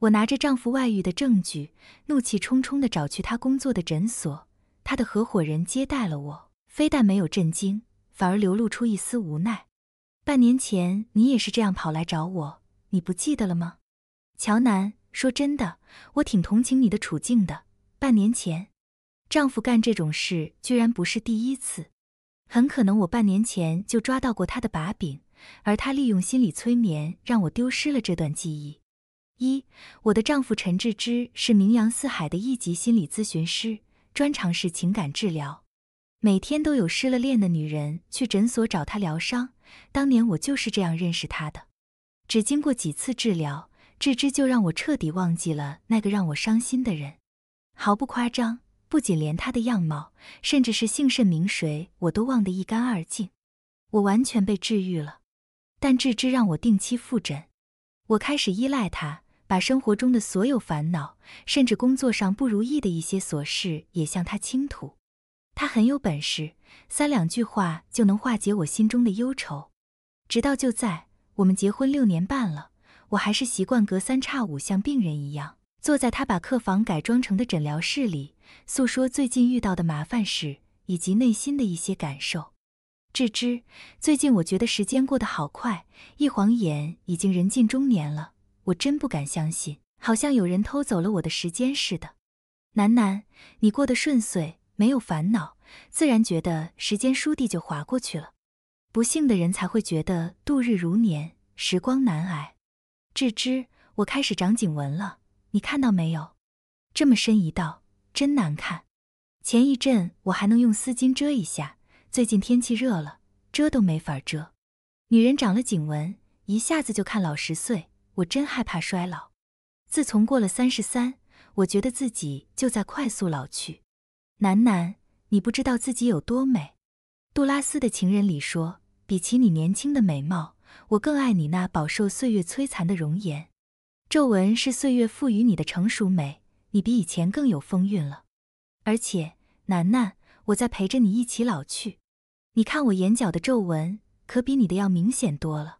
我拿着丈夫外遇的证据，怒气冲冲地找去他工作的诊所。他的合伙人接待了我，非但没有震惊，反而流露出一丝无奈。半年前你也是这样跑来找我，你不记得了吗？乔南，说真的，我挺同情你的处境的。半年前，丈夫干这种事居然不是第一次，很可能我半年前就抓到过他的把柄，而他利用心理催眠让我丢失了这段记忆。一，我的丈夫陈志之是名扬四海的一级心理咨询师，专长是情感治疗。每天都有失了恋的女人去诊所找他疗伤。当年我就是这样认识他的。只经过几次治疗，志之就让我彻底忘记了那个让我伤心的人。毫不夸张，不仅连他的样貌，甚至是姓甚名谁，我都忘得一干二净。我完全被治愈了。但志之让我定期复诊，我开始依赖他。把生活中的所有烦恼，甚至工作上不如意的一些琐事也向他倾吐。他很有本事，三两句话就能化解我心中的忧愁。直到就在我们结婚六年半了，我还是习惯隔三差五像病人一样，坐在他把客房改装成的诊疗室里，诉说最近遇到的麻烦事以及内心的一些感受。至之，最近我觉得时间过得好快，一晃眼已经人近中年了。我真不敢相信，好像有人偷走了我的时间似的。楠楠，你过得顺遂，没有烦恼，自然觉得时间倏地就划过去了。不幸的人才会觉得度日如年，时光难挨。志之，我开始长颈纹了，你看到没有？这么深一道，真难看。前一阵我还能用丝巾遮一下，最近天气热了，遮都没法遮。女人长了颈纹，一下子就看老十岁。我真害怕衰老。自从过了三十三，我觉得自己就在快速老去。楠楠，你不知道自己有多美。杜拉斯的情人里说，比起你年轻的美貌，我更爱你那饱受岁月摧残的容颜。皱纹是岁月赋予你的成熟美，你比以前更有风韵了。而且，楠楠，我在陪着你一起老去。你看我眼角的皱纹，可比你的要明显多了。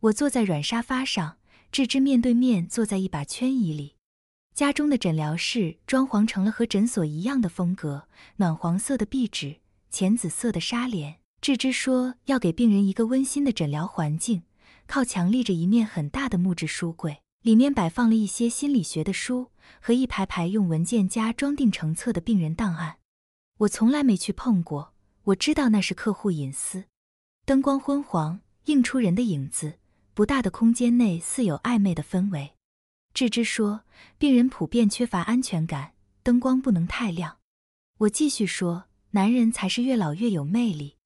我坐在软沙发上。智之面对面坐在一把圈椅里，家中的诊疗室装潢成了和诊所一样的风格，暖黄色的壁纸，浅紫色的纱帘。智之说要给病人一个温馨的诊疗环境。靠墙立着一面很大的木质书柜，里面摆放了一些心理学的书和一排排用文件夹装订成册的病人档案。我从来没去碰过，我知道那是客户隐私。灯光昏黄，映出人的影子。不大的空间内似有暧昧的氛围，智之说，病人普遍缺乏安全感，灯光不能太亮。我继续说，男人才是越老越有魅力。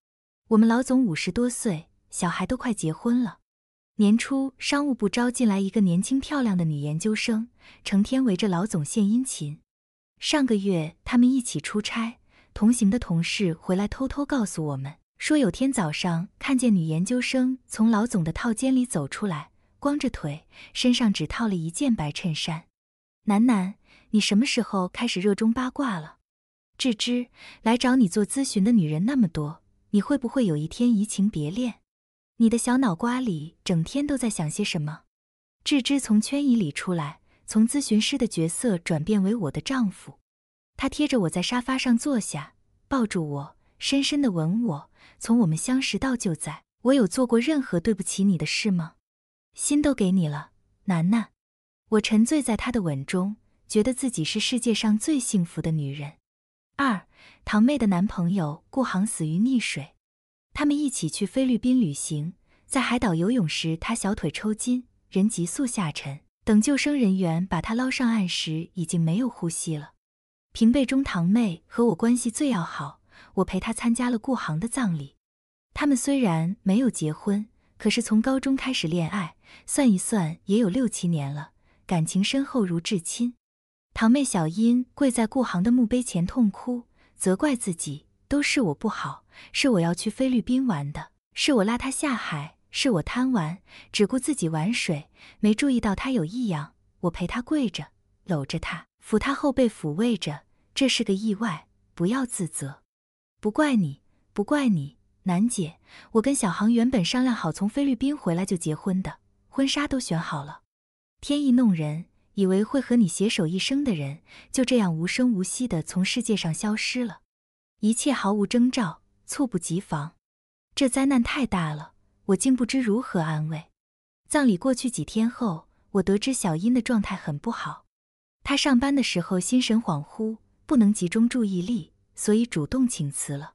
我们老总五十多岁，小孩都快结婚了。年初，商务部招进来一个年轻漂亮的女研究生，成天围着老总献殷勤。上个月，他们一起出差，同行的同事回来偷偷告诉我们。说有天早上看见女研究生从老总的套间里走出来，光着腿，身上只套了一件白衬衫。楠楠，你什么时候开始热衷八卦了？智之来找你做咨询的女人那么多，你会不会有一天移情别恋？你的小脑瓜里整天都在想些什么？智之从圈椅里出来，从咨询师的角色转变为我的丈夫，他贴着我在沙发上坐下，抱住我。深深的吻我，从我们相识到就在，我有做过任何对不起你的事吗？心都给你了，楠楠。我沉醉在他的吻中，觉得自己是世界上最幸福的女人。二，堂妹的男朋友顾航死于溺水。他们一起去菲律宾旅行，在海岛游泳时，他小腿抽筋，人急速下沉。等救生人员把他捞上岸时，已经没有呼吸了。平辈中，堂妹和我关系最要好。我陪他参加了顾航的葬礼。他们虽然没有结婚，可是从高中开始恋爱，算一算也有六七年了，感情深厚如至亲。堂妹小英跪在顾航的墓碑前痛哭，责怪自己，都是我不好，是我要去菲律宾玩的，是我拉他下海，是我贪玩，只顾自己玩水，没注意到他有异样。我陪她跪着，搂着她，抚她后背，抚慰着。这是个意外，不要自责。不怪你，不怪你，楠姐，我跟小航原本商量好从菲律宾回来就结婚的，婚纱都选好了。天意弄人，以为会和你携手一生的人，就这样无声无息的从世界上消失了，一切毫无征兆，猝不及防。这灾难太大了，我竟不知如何安慰。葬礼过去几天后，我得知小英的状态很不好，她上班的时候心神恍惚，不能集中注意力。所以主动请辞了。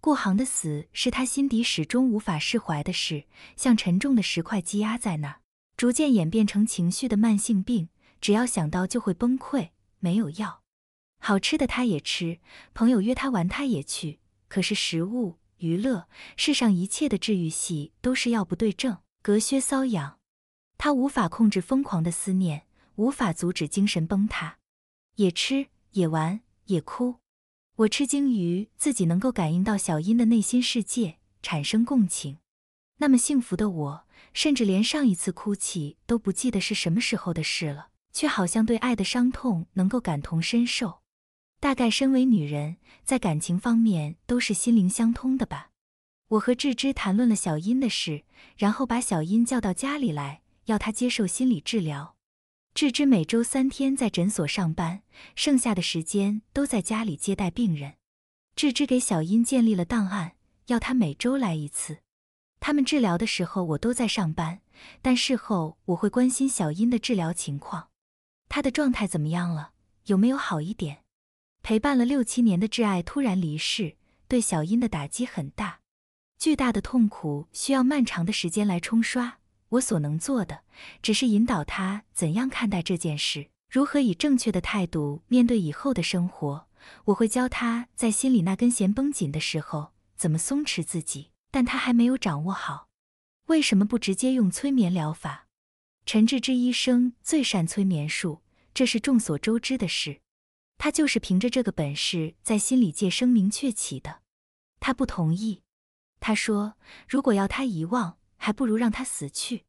顾航的死是他心底始终无法释怀的事，像沉重的石块积压在那儿，逐渐演变成情绪的慢性病。只要想到就会崩溃，没有药。好吃的他也吃，朋友约他玩他也去。可是食物、娱乐，世上一切的治愈系都是药不对症，隔靴搔痒。他无法控制疯狂的思念，无法阻止精神崩塌，也吃也玩也哭。我吃惊于自己能够感应到小英的内心世界，产生共情。那么幸福的我，甚至连上一次哭泣都不记得是什么时候的事了，却好像对爱的伤痛能够感同身受。大概身为女人，在感情方面都是心灵相通的吧。我和智芝谈论了小英的事，然后把小英叫到家里来，要她接受心理治疗。智之每周三天在诊所上班，剩下的时间都在家里接待病人。智之给小英建立了档案，要她每周来一次。他们治疗的时候我都在上班，但事后我会关心小英的治疗情况，她的状态怎么样了，有没有好一点。陪伴了六七年的挚爱突然离世，对小英的打击很大，巨大的痛苦需要漫长的时间来冲刷。我所能做的，只是引导他怎样看待这件事，如何以正确的态度面对以后的生活。我会教他在心里那根弦绷紧的时候，怎么松弛自己。但他还没有掌握好。为什么不直接用催眠疗法？陈志之医生最善催眠术，这是众所周知的事。他就是凭着这个本事在心理界声名鹊起的。他不同意。他说，如果要他遗忘。还不如让他死去。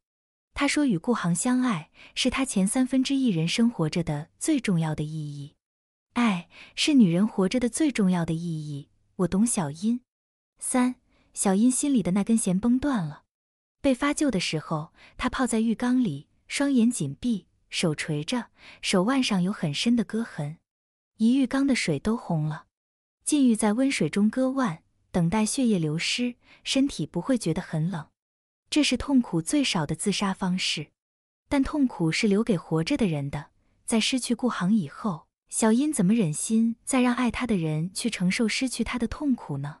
他说：“与顾航相爱是他前三分之一人生活着的最重要的意义，爱是女人活着的最重要的意义。”我懂小音。三小音心里的那根弦崩断了。被发救的时候，他泡在浴缸里，双眼紧闭，手垂着，手腕上有很深的割痕，一浴缸的水都红了。禁欲在温水中割腕，等待血液流失，身体不会觉得很冷。这是痛苦最少的自杀方式，但痛苦是留给活着的人的。在失去顾航以后，小英怎么忍心再让爱她的人去承受失去他的痛苦呢？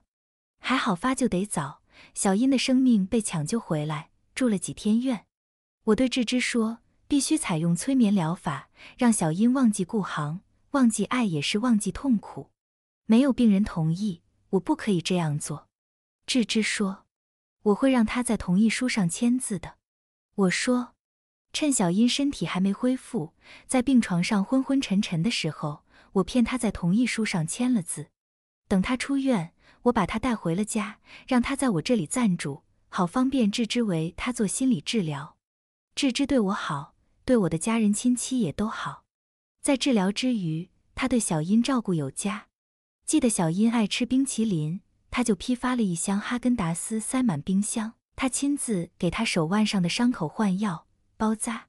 还好发就得早，小英的生命被抢救回来，住了几天院。我对智之说，必须采用催眠疗法，让小英忘记顾航，忘记爱也是忘记痛苦。没有病人同意，我不可以这样做。智之说。我会让他在同意书上签字的。我说，趁小英身体还没恢复，在病床上昏昏沉沉的时候，我骗他在同意书上签了字。等他出院，我把他带回了家，让他在我这里暂住，好方便志之为他做心理治疗。志之对我好，对我的家人亲戚也都好。在治疗之余，他对小英照顾有加。记得小英爱吃冰淇淋。他就批发了一箱哈根达斯，塞满冰箱。他亲自给他手腕上的伤口换药、包扎。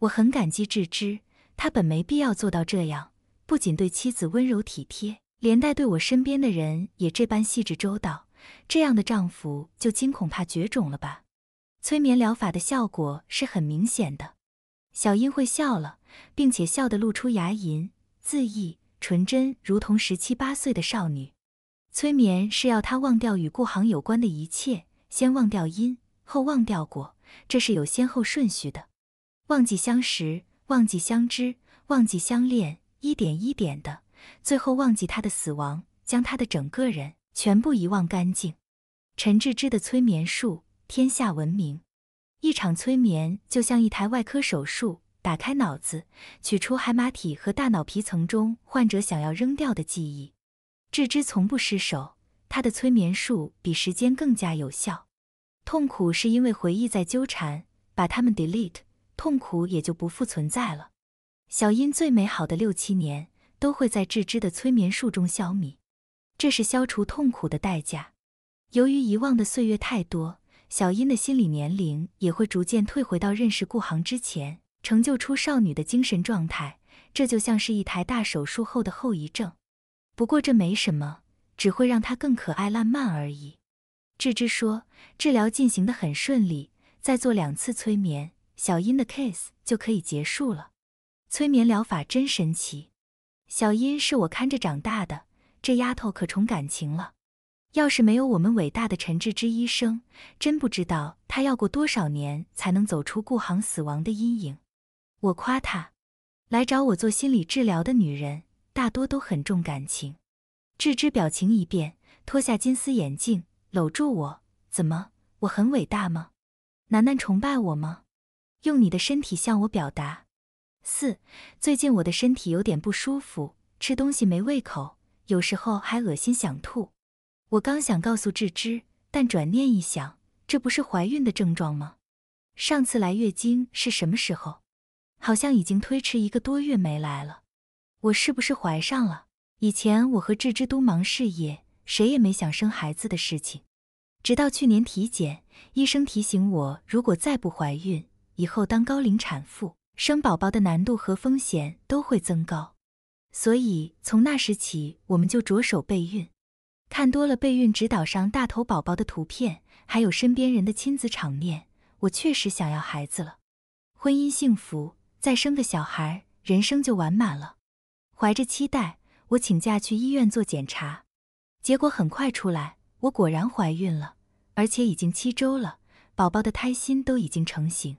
我很感激智之，他本没必要做到这样。不仅对妻子温柔体贴，连带对我身边的人也这般细致周到。这样的丈夫就惊恐怕绝种了吧？催眠疗法的效果是很明显的。小英会笑了，并且笑得露出牙龈，恣意纯真，如同十七八岁的少女。催眠是要他忘掉与顾航有关的一切，先忘掉因，后忘掉果，这是有先后顺序的。忘记相识，忘记相知，忘记相恋，一点一点的，最后忘记他的死亡，将他的整个人全部遗忘干净。陈志之的催眠术天下闻名。一场催眠就像一台外科手术，打开脑子，取出海马体和大脑皮层中患者想要扔掉的记忆。智之从不失手，他的催眠术比时间更加有效。痛苦是因为回忆在纠缠，把它们 delete，痛苦也就不复存在了。小樱最美好的六七年都会在智之的催眠术中消弭，这是消除痛苦的代价。由于遗忘的岁月太多，小樱的心理年龄也会逐渐退回到认识顾航之前，成就出少女的精神状态。这就像是一台大手术后的后遗症。不过这没什么，只会让她更可爱烂漫而已。智芝说，治疗进行的很顺利，再做两次催眠，小英的 case 就可以结束了。催眠疗法真神奇。小英是我看着长大的，这丫头可重感情了。要是没有我们伟大的陈志之医生，真不知道她要过多少年才能走出顾航死亡的阴影。我夸她，来找我做心理治疗的女人。大多都很重感情，智之表情一变，脱下金丝眼镜，搂住我：“怎么？我很伟大吗？楠楠崇拜我吗？用你的身体向我表达。”四，最近我的身体有点不舒服，吃东西没胃口，有时候还恶心想吐。我刚想告诉智之，但转念一想，这不是怀孕的症状吗？上次来月经是什么时候？好像已经推迟一个多月没来了。我是不是怀上了？以前我和志之都忙事业，谁也没想生孩子的事情。直到去年体检，医生提醒我，如果再不怀孕，以后当高龄产妇，生宝宝的难度和风险都会增高。所以从那时起，我们就着手备孕。看多了备孕指导上大头宝宝的图片，还有身边人的亲子场面，我确实想要孩子了。婚姻幸福，再生个小孩，人生就完满了。怀着期待，我请假去医院做检查，结果很快出来，我果然怀孕了，而且已经七周了，宝宝的胎心都已经成型。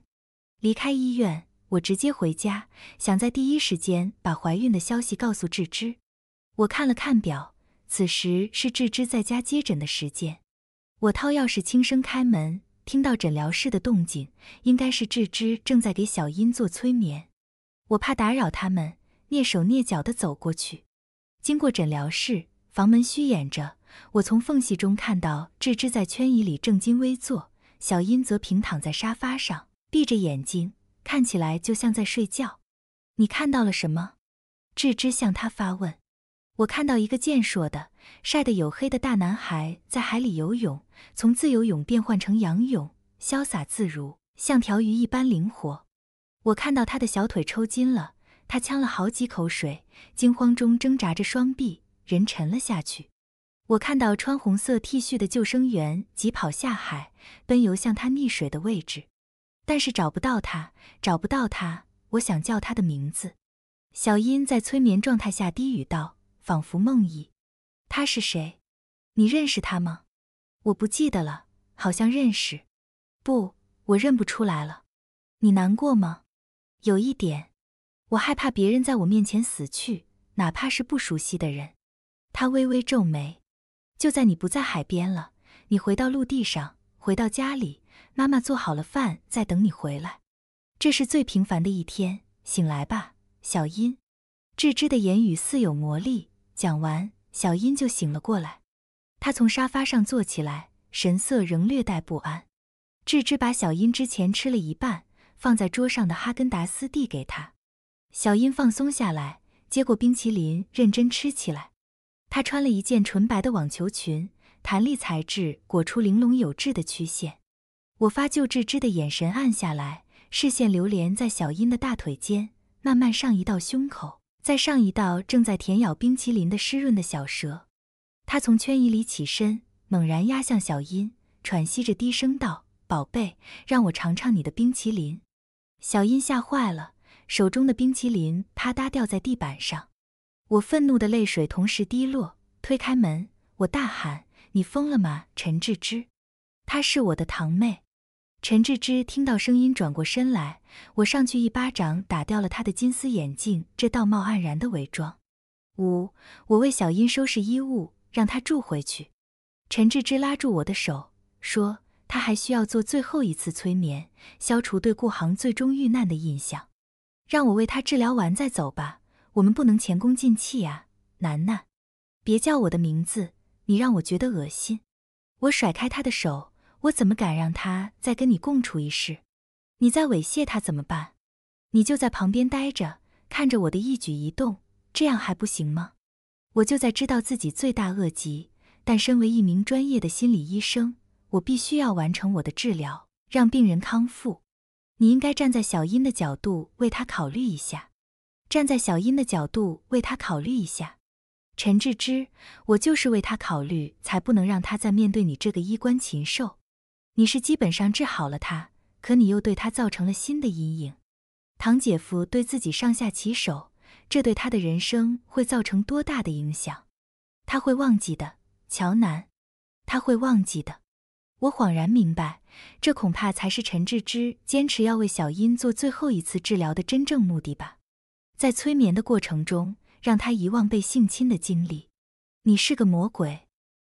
离开医院，我直接回家，想在第一时间把怀孕的消息告诉智芝。我看了看表，此时是智芝在家接诊的时间。我掏钥匙轻声开门，听到诊疗室的动静，应该是智芝正在给小英做催眠。我怕打扰他们。蹑手蹑脚地走过去，经过诊疗室，房门虚掩着。我从缝隙中看到智之在圈椅里正襟危坐，小英则平躺在沙发上，闭着眼睛，看起来就像在睡觉。你看到了什么？智之向他发问。我看到一个健硕的、晒得黝黑的大男孩在海里游泳，从自由泳变换成仰泳，潇洒自如，像条鱼一般灵活。我看到他的小腿抽筋了。他呛了好几口水，惊慌中挣扎着双臂，人沉了下去。我看到穿红色 T 恤的救生员疾跑下海，奔游向他溺水的位置，但是找不到他，找不到他。我想叫他的名字。小音在催眠状态下低语道，仿佛梦呓：“他是谁？你认识他吗？我不记得了，好像认识。不，我认不出来了。你难过吗？有一点。”我害怕别人在我面前死去，哪怕是不熟悉的人。他微微皱眉。就在你不在海边了，你回到陆地上，回到家里，妈妈做好了饭在等你回来。这是最平凡的一天。醒来吧，小音。智之的言语似有魔力。讲完，小音就醒了过来。她从沙发上坐起来，神色仍略带不安。智之把小音之前吃了一半放在桌上的哈根达斯递给他。小音放松下来，接过冰淇淋，认真吃起来。她穿了一件纯白的网球裙，弹力材质裹出玲珑有致的曲线。我发旧志之的眼神暗下来，视线流连在小音的大腿间，慢慢上移到胸口，再上移到正在舔咬冰淇淋的湿润的小舌。他从圈椅里起身，猛然压向小音，喘息着低声道：“宝贝，让我尝尝你的冰淇淋。”小音吓坏了。手中的冰淇淋啪嗒掉在地板上，我愤怒的泪水同时滴落。推开门，我大喊：“你疯了吗，陈志之？她是我的堂妹。”陈志之听到声音转过身来，我上去一巴掌打掉了他的金丝眼镜，这道貌岸然的伪装。五，我为小英收拾衣物，让她住回去。陈志之拉住我的手，说他还需要做最后一次催眠，消除对顾航最终遇难的印象。让我为他治疗完再走吧，我们不能前功尽弃啊，楠楠，别叫我的名字，你让我觉得恶心。我甩开他的手，我怎么敢让他再跟你共处一室？你再猥亵他怎么办？你就在旁边待着，看着我的一举一动，这样还不行吗？我就在知道自己罪大恶极，但身为一名专业的心理医生，我必须要完成我的治疗，让病人康复。你应该站在小英的角度为他考虑一下，站在小英的角度为他考虑一下。陈志之，我就是为他考虑，才不能让他再面对你这个衣冠禽兽。你是基本上治好了他，可你又对他造成了新的阴影。唐姐夫对自己上下其手，这对他的人生会造成多大的影响？他会忘记的，乔南，他会忘记的。我恍然明白，这恐怕才是陈志之坚持要为小英做最后一次治疗的真正目的吧。在催眠的过程中，让他遗忘被性侵的经历。你是个魔鬼，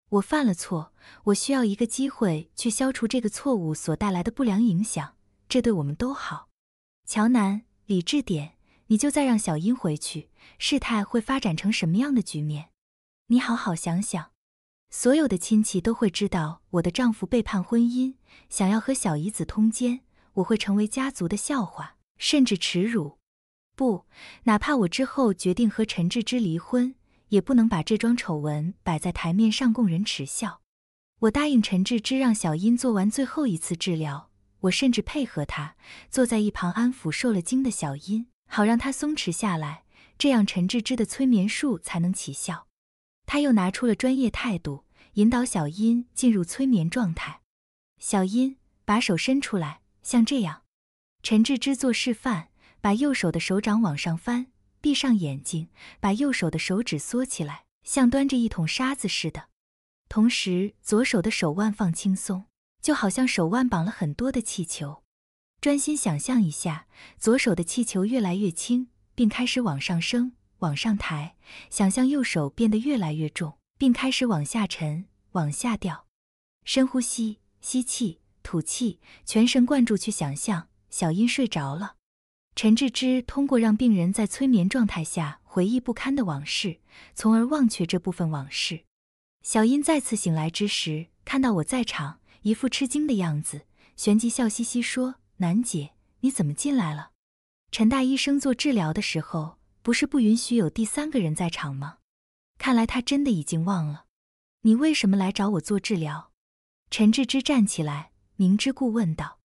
我犯了错，我需要一个机会去消除这个错误所带来的不良影响，这对我们都好。乔南，理智点，你就再让小英回去，事态会发展成什么样的局面？你好好想想。所有的亲戚都会知道我的丈夫背叛婚姻，想要和小姨子通奸，我会成为家族的笑话，甚至耻辱。不，哪怕我之后决定和陈志之离婚，也不能把这桩丑闻摆在台面上供人耻笑。我答应陈志之，让小英做完最后一次治疗。我甚至配合他坐在一旁安抚受了惊的小英，好让她松弛下来，这样陈志之的催眠术才能起效。他又拿出了专业态度，引导小音进入催眠状态。小音把手伸出来，像这样。陈志之做示范，把右手的手掌往上翻，闭上眼睛，把右手的手指缩起来，像端着一桶沙子似的。同时，左手的手腕放轻松，就好像手腕绑了很多的气球。专心想象一下，左手的气球越来越轻，并开始往上升。往上抬，想象右手变得越来越重，并开始往下沉、往下掉。深呼吸，吸气，吐气，全神贯注去想象小英睡着了。陈志之通过让病人在催眠状态下回忆不堪的往事，从而忘却这部分往事。小英再次醒来之时，看到我在场，一副吃惊的样子，旋即笑嘻嘻说：“楠姐，你怎么进来了？”陈大医生做治疗的时候。不是不允许有第三个人在场吗？看来他真的已经忘了。你为什么来找我做治疗？陈志之站起来，明知故问道：“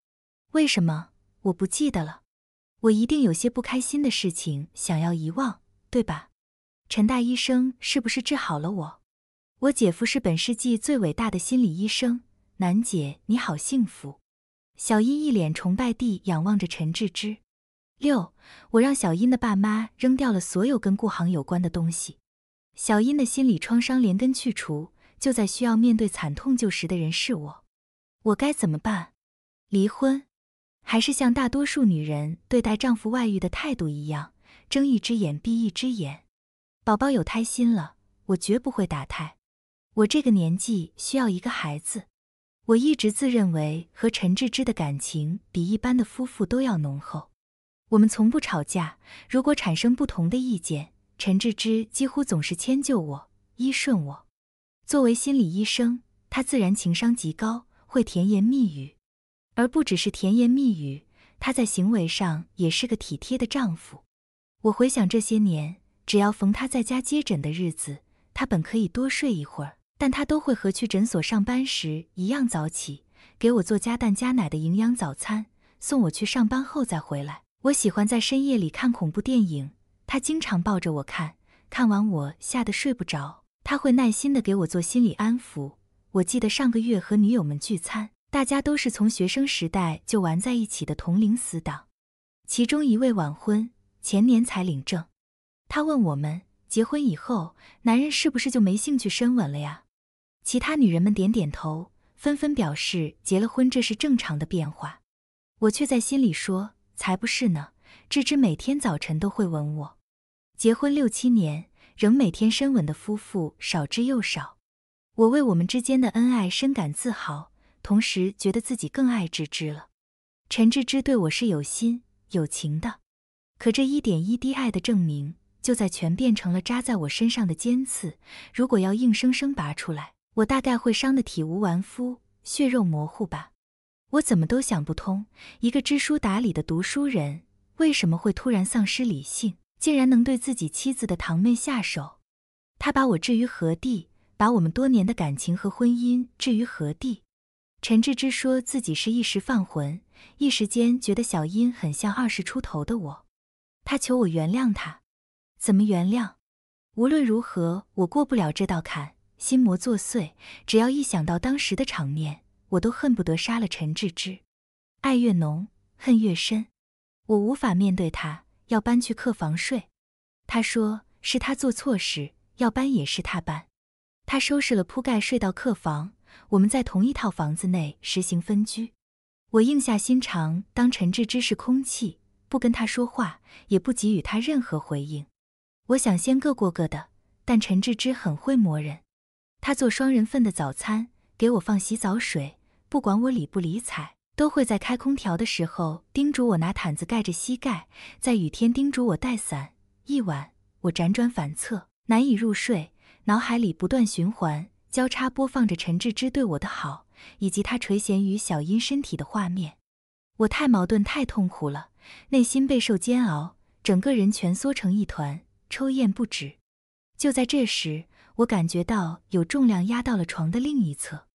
为什么？我不记得了。我一定有些不开心的事情想要遗忘，对吧？”陈大医生是不是治好了我？我姐夫是本世纪最伟大的心理医生。楠姐，你好幸福。小英一脸崇拜地仰望着陈志之。六，我让小英的爸妈扔掉了所有跟顾航有关的东西，小英的心理创伤连根去除。就在需要面对惨痛旧时的人是我，我该怎么办？离婚？还是像大多数女人对待丈夫外遇的态度一样，睁一只眼闭一只眼？宝宝有胎心了，我绝不会打胎。我这个年纪需要一个孩子。我一直自认为和陈志之的感情比一般的夫妇都要浓厚。我们从不吵架，如果产生不同的意见，陈志之几乎总是迁就我，依顺我。作为心理医生，他自然情商极高，会甜言蜜语，而不只是甜言蜜语。他在行为上也是个体贴的丈夫。我回想这些年，只要逢他在家接诊的日子，他本可以多睡一会儿，但他都会和去诊所上班时一样早起，给我做加蛋加奶的营养早餐，送我去上班后再回来。我喜欢在深夜里看恐怖电影，他经常抱着我看，看完我吓得睡不着，他会耐心的给我做心理安抚。我记得上个月和女友们聚餐，大家都是从学生时代就玩在一起的同龄死党，其中一位晚婚，前年才领证。他问我们，结婚以后男人是不是就没兴趣深吻了呀？其他女人们点点头，纷纷表示结了婚这是正常的变化，我却在心里说。才不是呢，芝芝每天早晨都会吻我。结婚六七年，仍每天深吻的夫妇少之又少。我为我们之间的恩爱深感自豪，同时觉得自己更爱芝芝了。陈芝芝对我是有心有情的，可这一点一滴爱的证明，就在全变成了扎在我身上的尖刺。如果要硬生生拔出来，我大概会伤得体无完肤，血肉模糊吧。我怎么都想不通，一个知书达理的读书人为什么会突然丧失理性，竟然能对自己妻子的堂妹下手？他把我置于何地？把我们多年的感情和婚姻置于何地？陈志之说自己是一时犯浑，一时间觉得小英很像二十出头的我。他求我原谅他，怎么原谅？无论如何，我过不了这道坎。心魔作祟，只要一想到当时的场面。我都恨不得杀了陈志之，爱越浓，恨越深。我无法面对他，要搬去客房睡。他说是他做错事，要搬也是他搬。他收拾了铺盖睡到客房。我们在同一套房子内实行分居。我硬下心肠，当陈志之是空气，不跟他说话，也不给予他任何回应。我想先各过各的，但陈志之很会磨人。他做双人份的早餐，给我放洗澡水。不管我理不理睬，都会在开空调的时候叮嘱我拿毯子盖着膝盖，在雨天叮嘱我带伞。一晚，我辗转反侧，难以入睡，脑海里不断循环、交叉播放着陈志之对我的好，以及他垂涎于小英身体的画面。我太矛盾，太痛苦了，内心备受煎熬，整个人蜷缩成一团，抽咽不止。就在这时，我感觉到有重量压到了床的另一侧。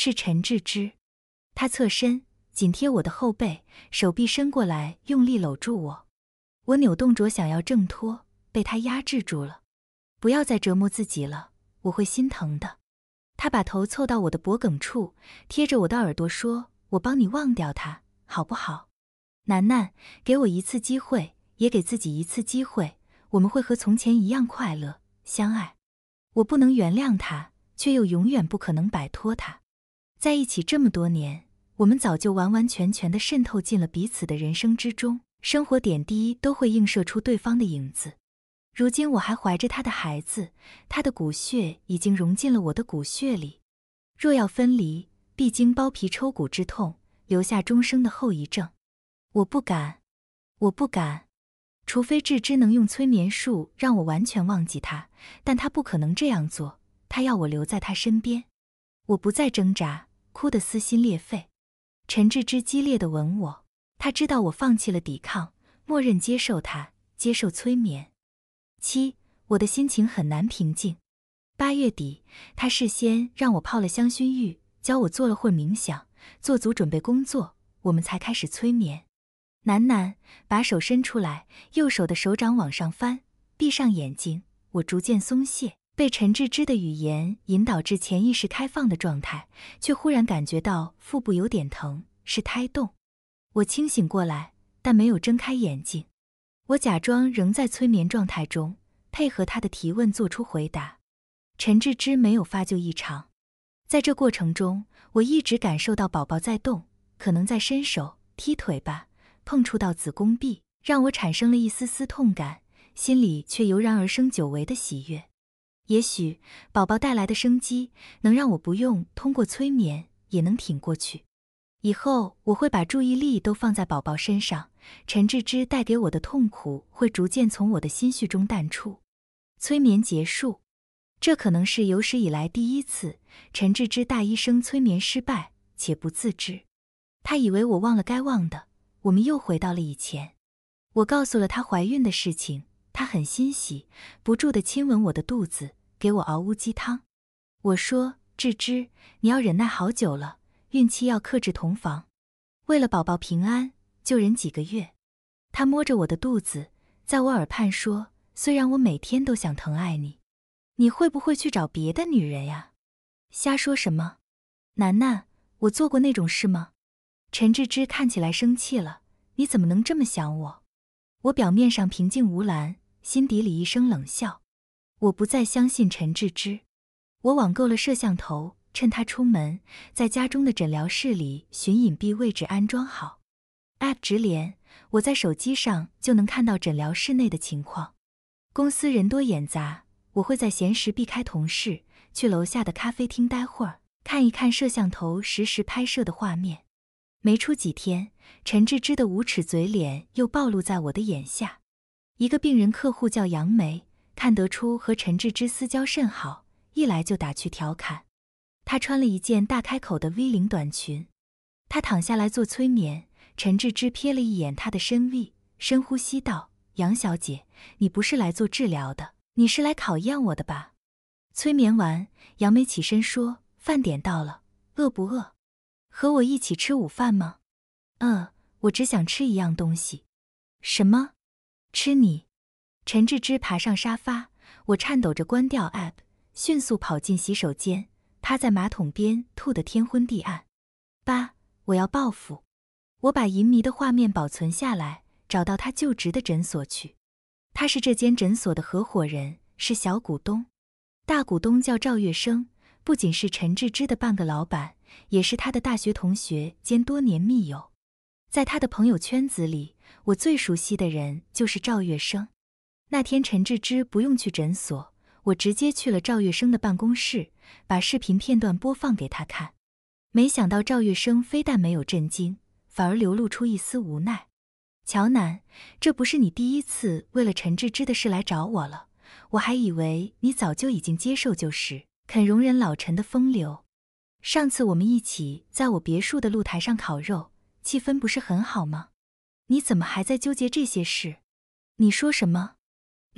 是陈志之，他侧身紧贴我的后背，手臂伸过来，用力搂住我。我扭动着想要挣脱，被他压制住了。不要再折磨自己了，我会心疼的。他把头凑到我的脖颈处，贴着我的耳朵说：“我帮你忘掉他，好不好？楠楠，给我一次机会，也给自己一次机会。我们会和从前一样快乐相爱。我不能原谅他，却又永远不可能摆脱他。”在一起这么多年，我们早就完完全全的渗透进了彼此的人生之中，生活点滴都会映射出对方的影子。如今我还怀着他的孩子，他的骨血已经融进了我的骨血里。若要分离，必经剥皮抽骨之痛，留下终生的后遗症。我不敢，我不敢。除非智之能用催眠术让我完全忘记他，但他不可能这样做。他要我留在他身边。我不再挣扎。哭得撕心裂肺，陈志之激烈的吻我，他知道我放弃了抵抗，默认接受他，接受催眠。七，我的心情很难平静。八月底，他事先让我泡了香薰浴，教我做了会冥想，做足准备工作，我们才开始催眠。楠楠，把手伸出来，右手的手掌往上翻，闭上眼睛，我逐渐松懈。被陈志之的语言引导至潜意识开放的状态，却忽然感觉到腹部有点疼，是胎动。我清醒过来，但没有睁开眼睛。我假装仍在催眠状态中，配合他的提问做出回答。陈志之没有发就异常。在这过程中，我一直感受到宝宝在动，可能在伸手踢腿吧，碰触到子宫壁，让我产生了一丝丝痛感，心里却油然而生久违的喜悦。也许宝宝带来的生机能让我不用通过催眠也能挺过去。以后我会把注意力都放在宝宝身上，陈志之带给我的痛苦会逐渐从我的心绪中淡出。催眠结束，这可能是有史以来第一次，陈志之大医生催眠失败且不自知，他以为我忘了该忘的，我们又回到了以前。我告诉了他怀孕的事情，他很欣喜，不住的亲吻我的肚子。给我熬乌鸡汤，我说志之，你要忍耐好久了，孕期要克制同房，为了宝宝平安，就忍几个月。他摸着我的肚子，在我耳畔说，虽然我每天都想疼爱你，你会不会去找别的女人呀？瞎说什么，楠楠，我做过那种事吗？陈志之看起来生气了，你怎么能这么想我？我表面上平静无澜，心底里一声冷笑。我不再相信陈志之，我网购了摄像头，趁他出门，在家中的诊疗室里寻隐蔽位置安装好，App 直连，我在手机上就能看到诊疗室内的情况。公司人多眼杂，我会在闲时避开同事，去楼下的咖啡厅待会儿，看一看摄像头实时拍摄的画面。没出几天，陈志之的无耻嘴脸又暴露在我的眼下。一个病人客户叫杨梅。看得出和陈志之私交甚好，一来就打趣调侃。她穿了一件大开口的 V 领短裙。她躺下来做催眠，陈志之瞥了一眼她的身位，深呼吸道：“杨小姐，你不是来做治疗的，你是来考验我的吧？”催眠完，杨梅起身说：“饭点到了，饿不饿？和我一起吃午饭吗？”“嗯，我只想吃一样东西。”“什么？吃你？”陈志之爬上沙发，我颤抖着关掉 app，迅速跑进洗手间，趴在马桶边吐得天昏地暗。八，我要报复！我把淫迷的画面保存下来，找到他就职的诊所去。他是这间诊所的合伙人，是小股东。大股东叫赵月生，不仅是陈志之的半个老板，也是他的大学同学兼多年密友。在他的朋友圈子里，我最熟悉的人就是赵月生。那天陈志之不用去诊所，我直接去了赵月生的办公室，把视频片段播放给他看。没想到赵月生非但没有震惊，反而流露出一丝无奈。乔南，这不是你第一次为了陈志之的事来找我了。我还以为你早就已经接受，就是肯容忍老陈的风流。上次我们一起在我别墅的露台上烤肉，气氛不是很好吗？你怎么还在纠结这些事？你说什么？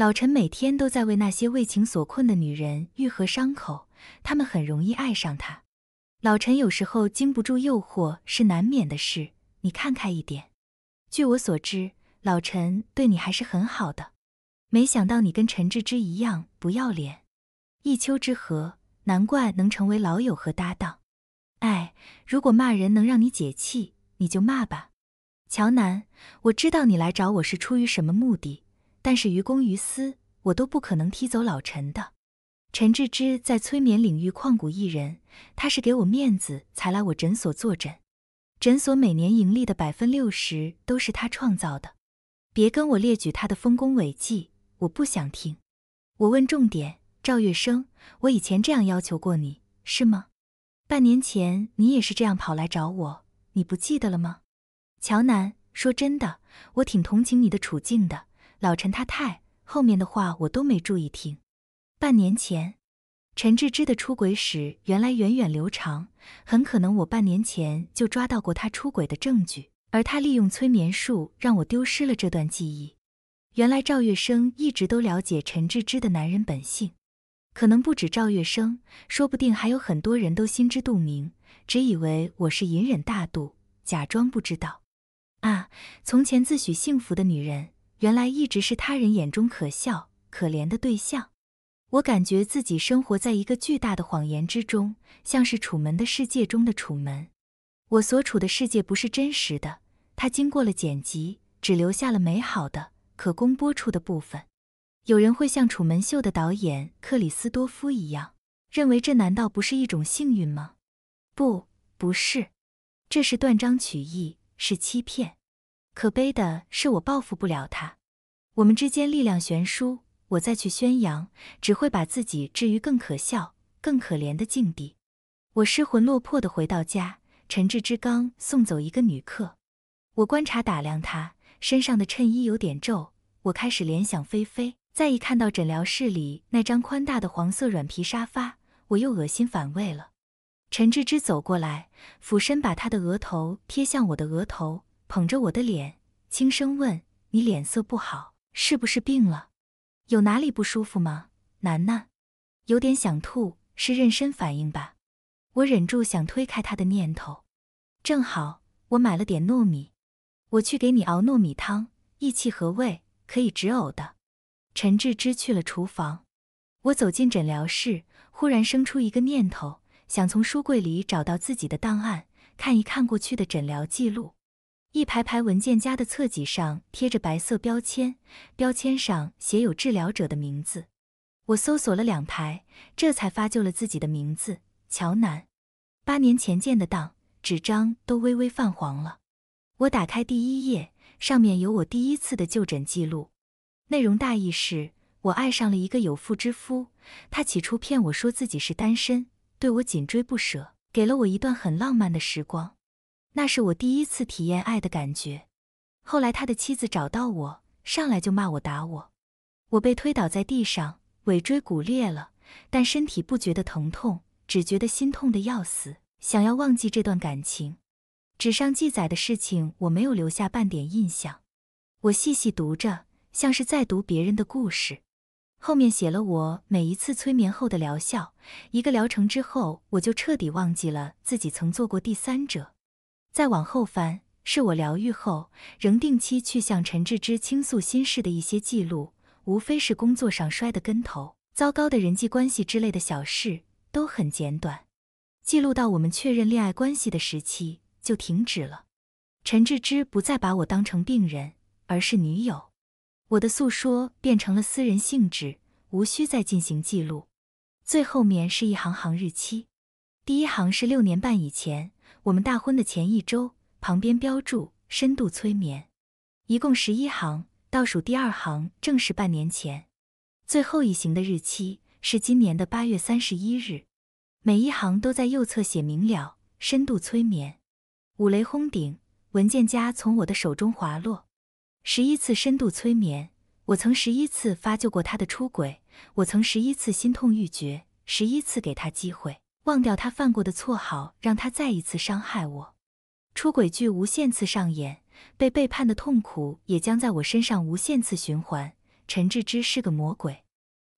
老陈每天都在为那些为情所困的女人愈合伤口，她们很容易爱上他。老陈有时候经不住诱惑是难免的事，你看开一点。据我所知，老陈对你还是很好的。没想到你跟陈志之一样不要脸，一丘之貉，难怪能成为老友和搭档。哎，如果骂人能让你解气，你就骂吧。乔南，我知道你来找我是出于什么目的。但是于公于私，我都不可能踢走老陈的。陈志之在催眠领域旷古一人，他是给我面子才来我诊所坐诊。诊所每年盈利的百分六十都是他创造的。别跟我列举他的丰功伟绩，我不想听。我问重点，赵月生，我以前这样要求过你是吗？半年前你也是这样跑来找我，你不记得了吗？乔楠，说真的，我挺同情你的处境的。老陈他太后面的话，我都没注意听。半年前，陈志之的出轨史原来源远流长，很可能我半年前就抓到过他出轨的证据，而他利用催眠术让我丢失了这段记忆。原来赵月生一直都了解陈志之的男人本性，可能不止赵月生，说不定还有很多人都心知肚明，只以为我是隐忍大度，假装不知道。啊，从前自诩幸福的女人。原来一直是他人眼中可笑、可怜的对象，我感觉自己生活在一个巨大的谎言之中，像是《楚门的世界》中的楚门。我所处的世界不是真实的，它经过了剪辑，只留下了美好的、可供播出的部分。有人会像《楚门秀》的导演克里斯多夫一样，认为这难道不是一种幸运吗？不，不是，这是断章取义，是欺骗。可悲的是，我报复不了他，我们之间力量悬殊。我再去宣扬，只会把自己置于更可笑、更可怜的境地。我失魂落魄地回到家，陈志之刚送走一个女客，我观察打量他身上的衬衣有点皱，我开始联想菲菲。再一看到诊疗室里那张宽大的黄色软皮沙发，我又恶心反胃了。陈志之走过来，俯身把他的额头贴向我的额头。捧着我的脸，轻声问：“你脸色不好，是不是病了？有哪里不舒服吗？”楠楠，有点想吐，是妊娠反应吧？我忍住想推开他的念头。正好我买了点糯米，我去给你熬糯米汤，益气和胃，可以止呕的。陈志之去了厨房，我走进诊疗室，忽然生出一个念头，想从书柜里找到自己的档案，看一看过去的诊疗记录。一排排文件夹的侧脊上贴着白色标签，标签上写有治疗者的名字。我搜索了两排，这才发就了自己的名字乔南。八年前建的档，纸张都微微泛黄了。我打开第一页，上面有我第一次的就诊记录，内容大意是：我爱上了一个有妇之夫，他起初骗我说自己是单身，对我紧追不舍，给了我一段很浪漫的时光。那是我第一次体验爱的感觉。后来他的妻子找到我，上来就骂我、打我，我被推倒在地上，尾椎骨裂了，但身体不觉得疼痛，只觉得心痛的要死，想要忘记这段感情。纸上记载的事情，我没有留下半点印象。我细细读着，像是在读别人的故事。后面写了我每一次催眠后的疗效，一个疗程之后，我就彻底忘记了自己曾做过第三者。再往后翻，是我疗愈后仍定期去向陈志之倾诉心事的一些记录，无非是工作上摔的跟头、糟糕的人际关系之类的小事，都很简短。记录到我们确认恋爱关系的时期就停止了。陈志之不再把我当成病人，而是女友，我的诉说变成了私人性质，无需再进行记录。最后面是一行行日期，第一行是六年半以前。我们大婚的前一周，旁边标注“深度催眠”，一共十一行，倒数第二行正是半年前，最后一行的日期是今年的八月三十一日。每一行都在右侧写明了“深度催眠”。五雷轰顶，文件夹从我的手中滑落。十一次深度催眠，我曾十一次发救过他的出轨，我曾十一次心痛欲绝，十一次给他机会。忘掉他犯过的错，好让他再一次伤害我。出轨剧无限次上演，被背叛的痛苦也将在我身上无限次循环。陈志之是个魔鬼，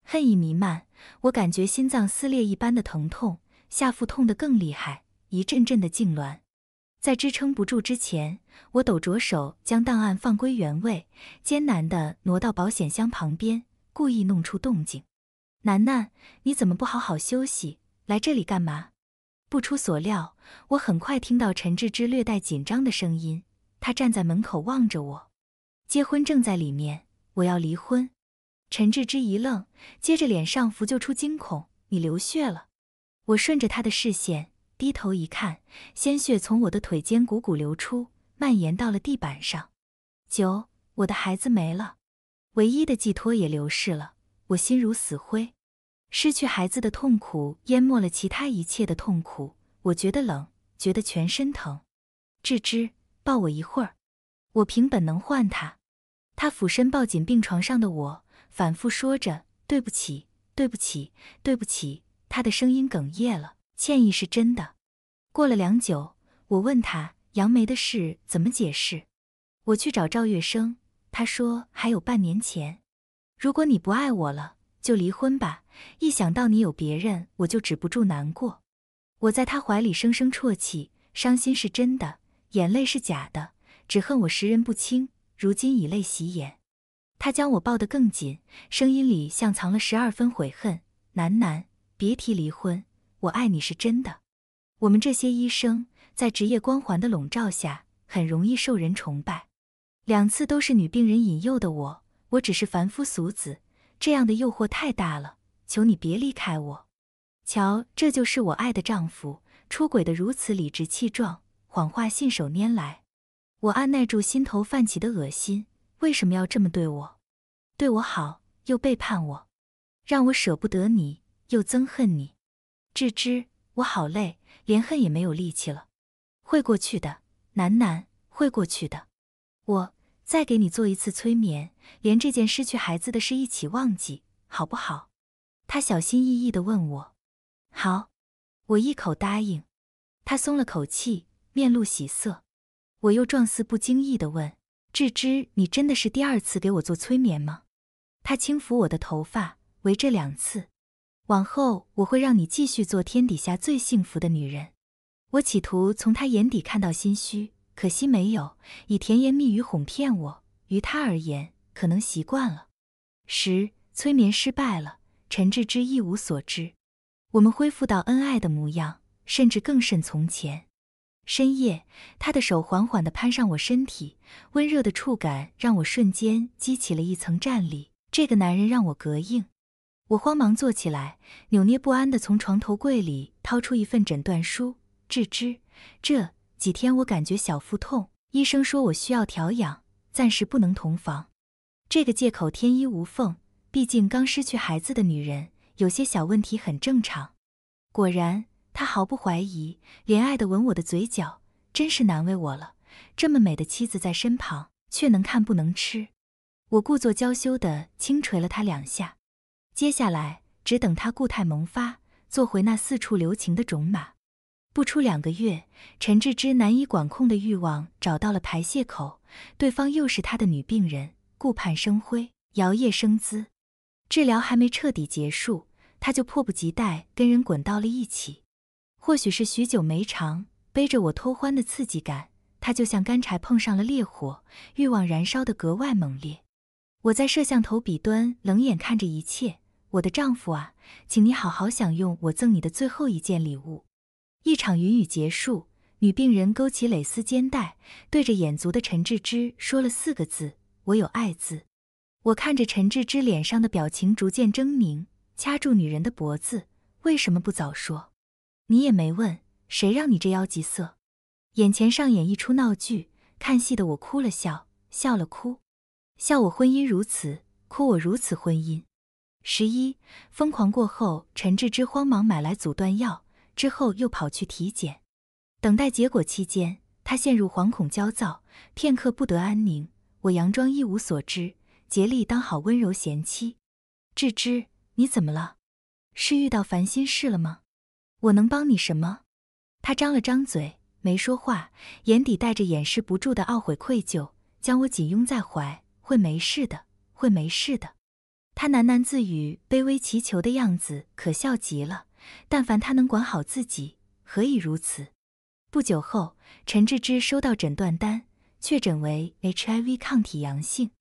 恨意弥漫，我感觉心脏撕裂一般的疼痛，下腹痛得更厉害，一阵阵的痉挛。在支撑不住之前，我抖着手将档案放归原位，艰难地挪到保险箱旁边，故意弄出动静。楠楠，你怎么不好好休息？来这里干嘛？不出所料，我很快听到陈志之略带紧张的声音。他站在门口望着我，结婚证在里面，我要离婚。陈志之一愣，接着脸上浮现出惊恐：“你流血了！”我顺着他的视线低头一看，鲜血从我的腿间汩汩流出，蔓延到了地板上。九，我的孩子没了，唯一的寄托也流逝了，我心如死灰。失去孩子的痛苦淹没了其他一切的痛苦，我觉得冷，觉得全身疼。志之，抱我一会儿。我凭本能唤他，他俯身抱紧病床上的我，反复说着：“对不起，对不起，对不起。”他的声音哽咽了，歉意是真的。过了良久，我问他杨梅的事怎么解释。我去找赵月生，他说还有半年前。如果你不爱我了，就离婚吧。一想到你有别人，我就止不住难过。我在他怀里声声啜泣，伤心是真的，眼泪是假的。只恨我识人不清，如今以泪洗眼。他将我抱得更紧，声音里像藏了十二分悔恨，楠楠，别提离婚，我爱你是真的。”我们这些医生，在职业光环的笼罩下，很容易受人崇拜。两次都是女病人引诱的我，我只是凡夫俗子，这样的诱惑太大了。求你别离开我！瞧，这就是我爱的丈夫，出轨的如此理直气壮，谎话信手拈来。我按耐住心头泛起的恶心，为什么要这么对我？对我好又背叛我，让我舍不得你又憎恨你。志之，我好累，连恨也没有力气了。会过去的，楠楠，会过去的。我再给你做一次催眠，连这件失去孩子的事一起忘记，好不好？他小心翼翼的问我：“好。”我一口答应。他松了口气，面露喜色。我又状似不经意的问：“志之，你真的是第二次给我做催眠吗？”他轻抚我的头发，：“为这两次，往后我会让你继续做天底下最幸福的女人。”我企图从他眼底看到心虚，可惜没有，以甜言蜜语哄骗我。于他而言，可能习惯了。十，催眠失败了。陈志之一无所知，我们恢复到恩爱的模样，甚至更甚从前。深夜，他的手缓缓地攀上我身体，温热的触感让我瞬间激起了一层战栗。这个男人让我膈应，我慌忙坐起来，扭捏不安地从床头柜里掏出一份诊断书。志之，这几天我感觉小腹痛，医生说我需要调养，暂时不能同房。这个借口天衣无缝。毕竟刚失去孩子的女人，有些小问题很正常。果然，他毫不怀疑，怜爱的吻我的嘴角，真是难为我了。这么美的妻子在身旁，却能看不能吃。我故作娇羞的轻捶了他两下。接下来，只等他固态萌发，做回那四处留情的种马。不出两个月，陈志之难以管控的欲望找到了排泄口，对方又是他的女病人，顾盼生辉，摇曳生姿。治疗还没彻底结束，他就迫不及待跟人滚到了一起。或许是许久没尝背着我偷欢的刺激感，他就像干柴碰上了烈火，欲望燃烧得格外猛烈。我在摄像头彼端冷眼看着一切，我的丈夫啊，请你好好享用我赠你的最后一件礼物。一场云雨结束，女病人勾起蕾丝肩带，对着眼足的陈志之说了四个字：“我有爱字。”我看着陈志之脸上的表情逐渐狰狞，掐住女人的脖子。为什么不早说？你也没问，谁让你这妖急色？眼前上演一出闹剧，看戏的我哭了笑，笑了哭，笑我婚姻如此，哭我如此婚姻。十一疯狂过后，陈志之慌忙买来阻断药，之后又跑去体检。等待结果期间，他陷入惶恐焦躁，片刻不得安宁。我佯装一无所知。竭力当好温柔贤妻，志之，你怎么了？是遇到烦心事了吗？我能帮你什么？他张了张嘴，没说话，眼底带着掩饰不住的懊悔愧疚，将我紧拥在怀。会没事的，会没事的。他喃喃自语，卑微祈求的样子可笑极了。但凡他能管好自己，何以如此？不久后，陈志之收到诊断单，确诊为 HIV 抗体阳性。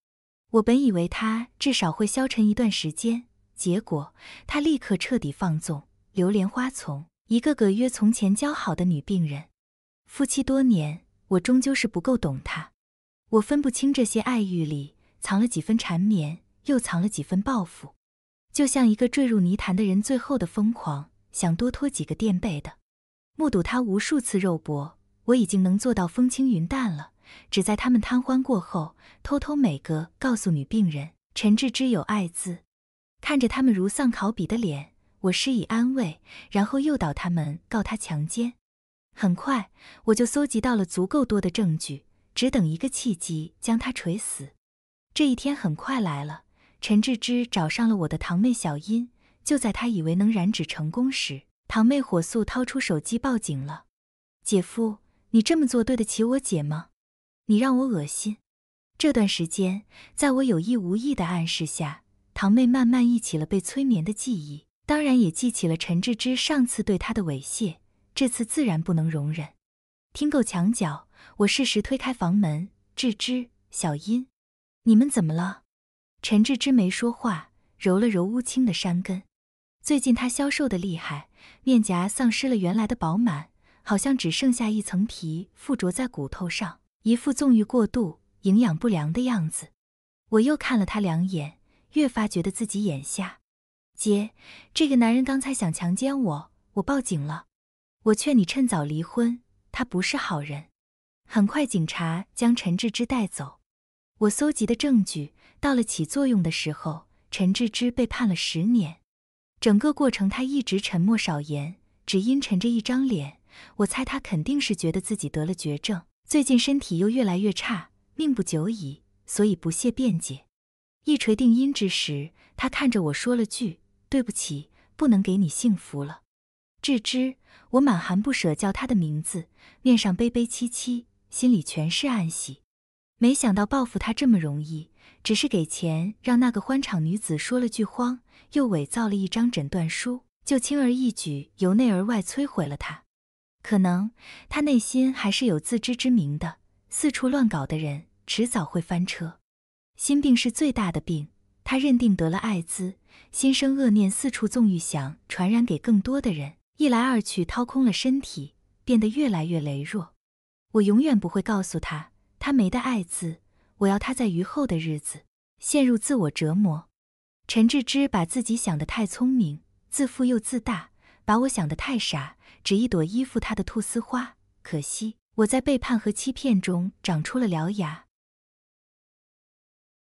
我本以为他至少会消沉一段时间，结果他立刻彻底放纵，流连花丛，一个个约从前交好的女病人。夫妻多年，我终究是不够懂他，我分不清这些爱欲里藏了几分缠绵，又藏了几分报复。就像一个坠入泥潭的人，最后的疯狂，想多拖几个垫背的。目睹他无数次肉搏，我已经能做到风轻云淡了。只在他们贪欢过后，偷偷每个告诉女病人陈志之有爱字，看着他们如丧考妣的脸，我施以安慰，然后诱导他们告他强奸。很快，我就搜集到了足够多的证据，只等一个契机将他锤死。这一天很快来了，陈志之找上了我的堂妹小英。就在他以为能染指成功时，堂妹火速掏出手机报警了。姐夫，你这么做对得起我姐吗？你让我恶心。这段时间，在我有意无意的暗示下，堂妹慢慢忆起了被催眠的记忆，当然也记起了陈志之上次对她的猥亵。这次自然不能容忍。听够墙角，我适时推开房门。志之，小音，你们怎么了？陈志之没说话，揉了揉乌青的山根。最近他消瘦的厉害，面颊丧失了原来的饱满，好像只剩下一层皮附着在骨头上。一副纵欲过度、营养不良的样子。我又看了他两眼，越发觉得自己眼瞎。姐，这个男人刚才想强奸我，我报警了。我劝你趁早离婚，他不是好人。很快，警察将陈志之带走。我搜集的证据到了起作用的时候，陈志之被判了十年。整个过程，他一直沉默少言，只阴沉着一张脸。我猜他肯定是觉得自己得了绝症。最近身体又越来越差，命不久矣，所以不屑辩解。一锤定音之时，他看着我说了句：“对不起，不能给你幸福了。”至之，我满含不舍叫他的名字，面上悲悲戚戚，心里全是暗喜。没想到报复他这么容易，只是给钱让那个欢场女子说了句慌，又伪造了一张诊断书，就轻而易举由内而外摧毁了他。可能他内心还是有自知之明的，四处乱搞的人迟早会翻车。心病是最大的病，他认定得了艾滋，心生恶念，四处纵欲想传染给更多的人，一来二去掏空了身体，变得越来越羸弱。我永远不会告诉他，他没得艾滋。我要他在余后的日子陷入自我折磨。陈志之把自己想得太聪明，自负又自大，把我想得太傻。只一朵依附它的菟丝花，可惜我在背叛和欺骗中长出了獠牙。